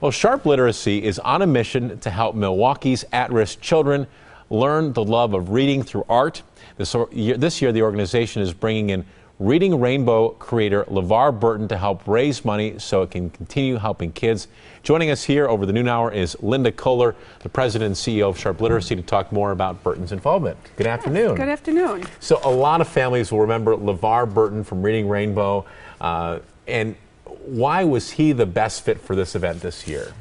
Well, Sharp Literacy is on a mission to help Milwaukee's at risk children learn the love of reading through art. This, year, this year, the organization is bringing in Reading Rainbow creator LeVar Burton to help raise money so it can continue helping kids. Joining us here over the noon hour is Linda Kohler, the president and CEO of Sharp Literacy, to talk more about Burton's involvement. Good yes, afternoon. Good afternoon. So, a lot of families will remember LeVar Burton from Reading Rainbow. Uh, and why was he the best fit for this event this year?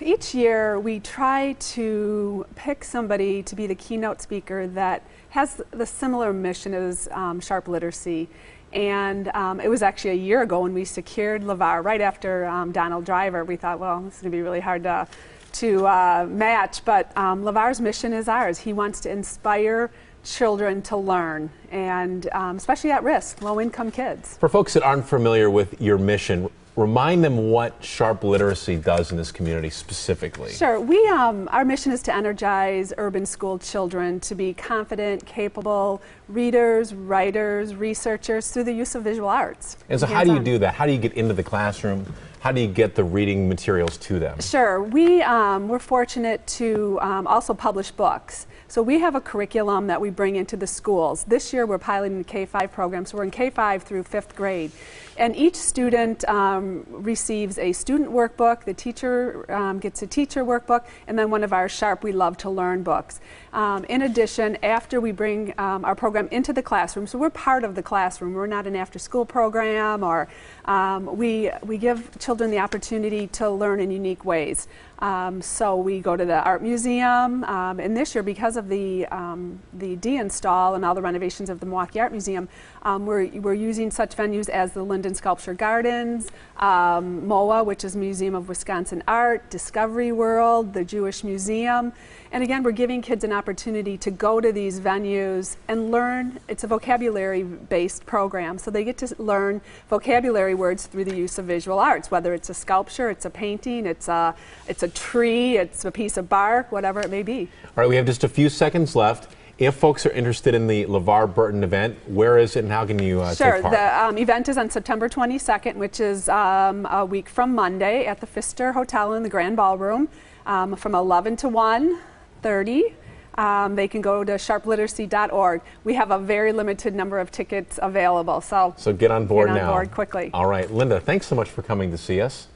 Each year, we try to pick somebody to be the keynote speaker that has the similar mission as um, Sharp Literacy. And um, it was actually a year ago when we secured LeVar, right after um, Donald Driver. We thought, well, this is going to be really hard to to uh, match, but um, LeVar's mission is ours. He wants to inspire children to learn, and um, especially at risk, low income kids. For folks that aren't familiar with your mission, remind them what Sharp Literacy does in this community specifically. Sure. We, um, our mission is to energize urban school children to be confident, capable readers, writers, researchers through the use of visual arts. And so, how do you do that? How do you get into the classroom? How do you get the reading materials to them? Sure. We, um, we're fortunate to um, also publish books. So we have a curriculum that we bring into the schools. This year we're piloting the K-5 program, so we're in K-5 through 5th grade. And each student um, receives a student workbook, the teacher um, gets a teacher workbook, and then one of our Sharp We Love to Learn books. Um, in addition, after we bring um, our program into the classroom, so we're part of the classroom, we're not an after school program, or um, we, we give children the opportunity to learn in unique ways. Um, so we go to the art museum, um, and this year, because of the um, the install and all the renovations of the Milwaukee Art Museum, um, we're we're using such venues as the Linden Sculpture Gardens, um, MOA, which is Museum of Wisconsin Art, Discovery World, the Jewish Museum, and again, we're giving kids an opportunity to go to these venues and learn. It's a vocabulary-based program, so they get to learn vocabulary words through the use of visual arts whether it's a sculpture, it's a painting, it's a, it's a tree, it's a piece of bark, whatever it may be. All right, we have just a few seconds left. If folks are interested in the LeVar Burton event, where is it and how can you uh, sure, take part? Sure, the um, event is on September 22nd, which is um, a week from Monday at the Pfister Hotel in the Grand Ballroom um, from 11 to 1.30 um, they can go to sharpliteracy.org. We have a very limited number of tickets available, so so get on board get on now. board quickly. All right, Linda, thanks so much for coming to see us.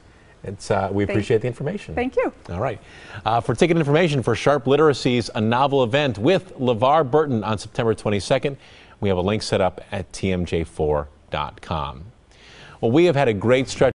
It's, uh, we appreciate the information. Thank you. All right. Uh, for ticket information for Sharp Literacy's A Novel event with LeVar Burton on September 22nd, we have a link set up at tmj4.com. Well, we have had a great stretch.